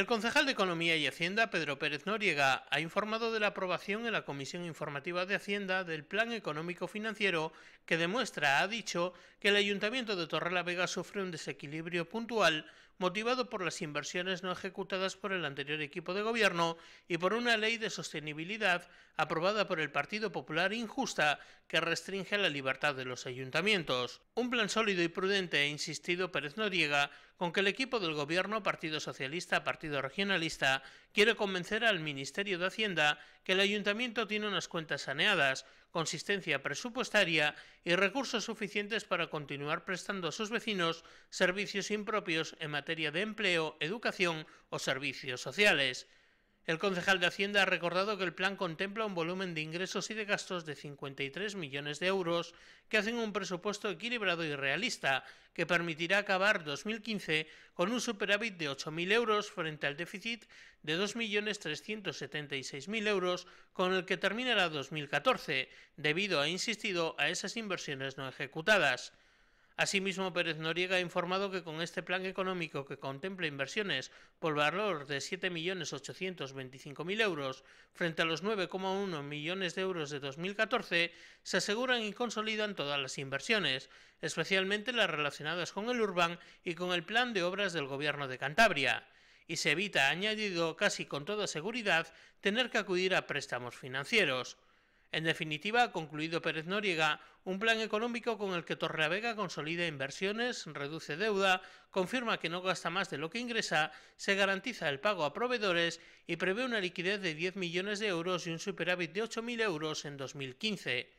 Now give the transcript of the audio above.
El concejal de Economía y Hacienda, Pedro Pérez Noriega, ha informado de la aprobación en la Comisión Informativa de Hacienda del Plan Económico Financiero que demuestra, ha dicho, que el Ayuntamiento de Torrelavega sufre un desequilibrio puntual motivado por las inversiones no ejecutadas por el anterior equipo de gobierno y por una ley de sostenibilidad aprobada por el Partido Popular injusta que restringe la libertad de los ayuntamientos. Un plan sólido y prudente, ha insistido Pérez Noriega, con que el equipo del gobierno Partido Socialista Partido Regionalista quiere convencer al Ministerio de Hacienda que el ayuntamiento tiene unas cuentas saneadas, consistencia presupuestaria y recursos suficientes para continuar prestando a sus vecinos servicios impropios en materia de empleo, educación o servicios sociales. El concejal de Hacienda ha recordado que el plan contempla un volumen de ingresos y de gastos de 53 millones de euros, que hacen un presupuesto equilibrado y realista, que permitirá acabar 2015 con un superávit de 8.000 euros frente al déficit de 2.376.000 euros con el que terminará 2014, debido, ha insistido, a esas inversiones no ejecutadas. Asimismo, Pérez Noriega ha informado que con este plan económico que contempla inversiones por valor de 7.825.000 euros frente a los 9,1 millones de euros de 2014, se aseguran y consolidan todas las inversiones, especialmente las relacionadas con el Urban y con el plan de obras del Gobierno de Cantabria y se evita, añadido casi con toda seguridad, tener que acudir a préstamos financieros. En definitiva, ha concluido Pérez Noriega, un plan económico con el que Torreavega consolida inversiones, reduce deuda, confirma que no gasta más de lo que ingresa, se garantiza el pago a proveedores y prevé una liquidez de 10 millones de euros y un superávit de 8.000 euros en 2015.